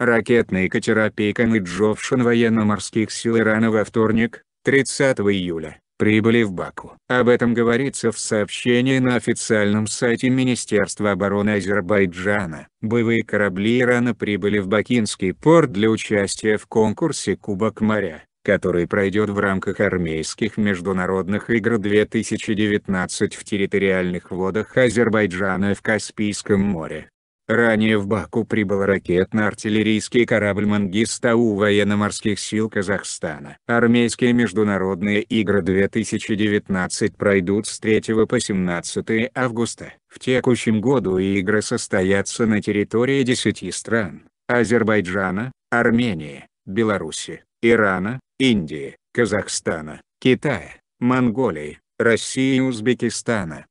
Ракетные катера Пейкон и Джовшин военно-морских сил Ирана во вторник, 30 июля, прибыли в Баку. Об этом говорится в сообщении на официальном сайте Министерства обороны Азербайджана. Боевые корабли Ирана прибыли в Бакинский порт для участия в конкурсе Кубок моря который пройдет в рамках армейских международных игр 2019 в территориальных водах Азербайджана в Каспийском море. Ранее в Баку прибыл ракетно-артиллерийский корабль «Мангистау» военно-морских сил Казахстана. Армейские международные игры 2019 пройдут с 3 по 17 августа. В текущем году игры состоятся на территории 10 стран – Азербайджана, Армении, Беларуси, Ирана, Индии, Казахстана, Китая, Монголии, России и Узбекистана.